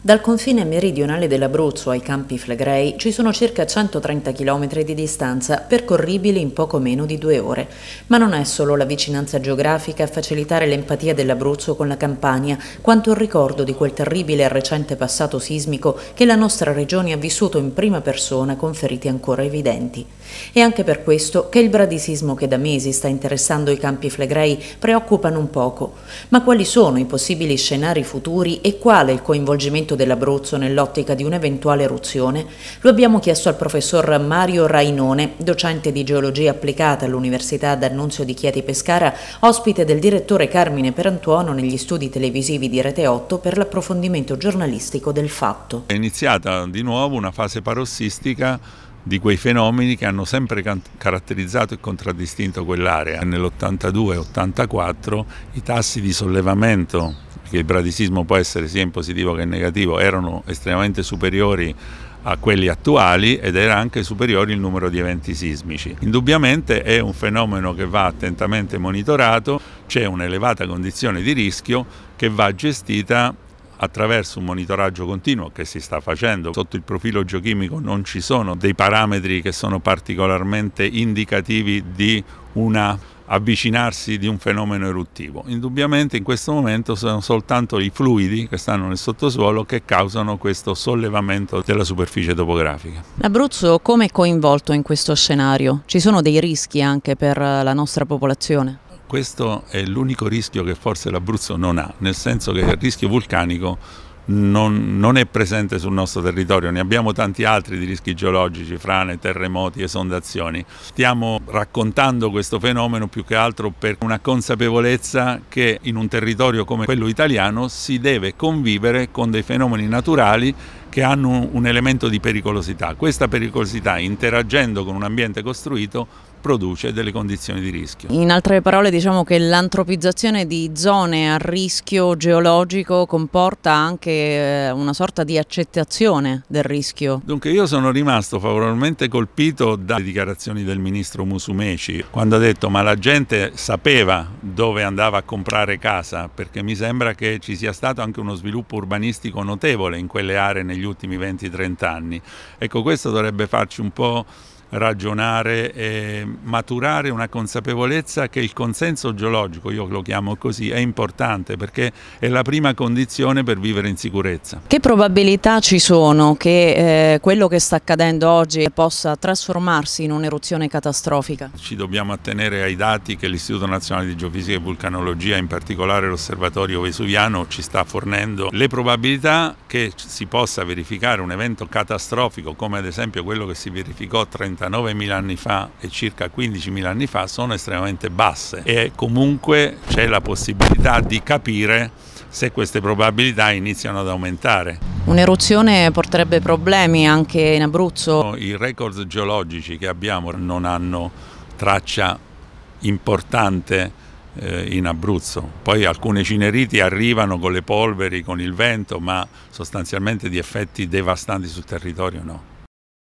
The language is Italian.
Dal confine meridionale dell'Abruzzo ai Campi Flegrei ci sono circa 130 km di distanza, percorribili in poco meno di due ore. Ma non è solo la vicinanza geografica a facilitare l'empatia dell'Abruzzo con la Campania, quanto il ricordo di quel terribile e recente passato sismico che la nostra regione ha vissuto in prima persona con feriti ancora evidenti. È anche per questo che il bradisismo che da mesi sta interessando i Campi Flegrei preoccupa non poco. Ma quali sono i possibili scenari futuri e quale il coinvolgimento risanamento dell'Abruzzo nell'ottica di un'eventuale eruzione, lo abbiamo chiesto al professor Mario Rainone, docente di geologia applicata all'Università d'Annunzio di Chieti Pescara, ospite del direttore Carmine Perantuono negli studi televisivi di Rete 8 per l'approfondimento giornalistico del fatto. È iniziata di nuovo una fase parossistica di quei fenomeni che hanno sempre caratterizzato e contraddistinto quell'area. Nell'82-84 i tassi di sollevamento che il bradisismo può essere sia in positivo che in negativo, erano estremamente superiori a quelli attuali ed era anche superiore il numero di eventi sismici. Indubbiamente è un fenomeno che va attentamente monitorato, c'è un'elevata condizione di rischio che va gestita attraverso un monitoraggio continuo che si sta facendo. Sotto il profilo geochimico non ci sono dei parametri che sono particolarmente indicativi di una avvicinarsi di un fenomeno eruttivo. Indubbiamente in questo momento sono soltanto i fluidi che stanno nel sottosuolo che causano questo sollevamento della superficie topografica. L'Abruzzo come è coinvolto in questo scenario? Ci sono dei rischi anche per la nostra popolazione? Questo è l'unico rischio che forse l'Abruzzo non ha, nel senso che il rischio vulcanico non, non, è presente sul nostro territorio, ne abbiamo tanti altri di rischi geologici, frane, terremoti, esondazioni. Stiamo raccontando questo fenomeno più che altro per una consapevolezza che in un territorio come quello italiano si deve convivere con dei fenomeni naturali che hanno un elemento di pericolosità. Questa pericolosità, interagendo con un ambiente costruito, produce delle condizioni di rischio. In altre parole diciamo che l'antropizzazione di zone a rischio geologico comporta anche eh, una sorta di accettazione del rischio. Dunque io sono rimasto favorevolmente colpito dalle dichiarazioni del ministro Musumeci quando ha detto ma la gente sapeva dove andava a comprare casa perché mi sembra che ci sia stato anche uno sviluppo urbanistico notevole in quelle aree negli negli ultimi 20-30 anni. Ecco, questo dovrebbe farci un po' ragionare e maturare una consapevolezza che il consenso geologico, io lo chiamo così, è importante perché è la prima condizione per vivere in sicurezza. Che probabilità ci sono che eh, quello che sta accadendo oggi possa trasformarsi in un'eruzione catastrofica? Ci dobbiamo attenere ai dati che l'Istituto Nazionale di Geofisica e Vulcanologia, in particolare l'Osservatorio Vesuviano, ci sta fornendo. Le probabilità che si possa verificare un evento catastrofico come ad esempio quello che si verificò 30 39.000 anni fa e circa 15.000 anni fa sono estremamente basse e comunque c'è la possibilità di capire se queste probabilità iniziano ad aumentare. Un'eruzione porterebbe problemi anche in Abruzzo? I record geologici che abbiamo non hanno traccia importante eh, in Abruzzo. Poi alcune cineriti arrivano con le polveri, con il vento, ma sostanzialmente di effetti devastanti sul territorio no.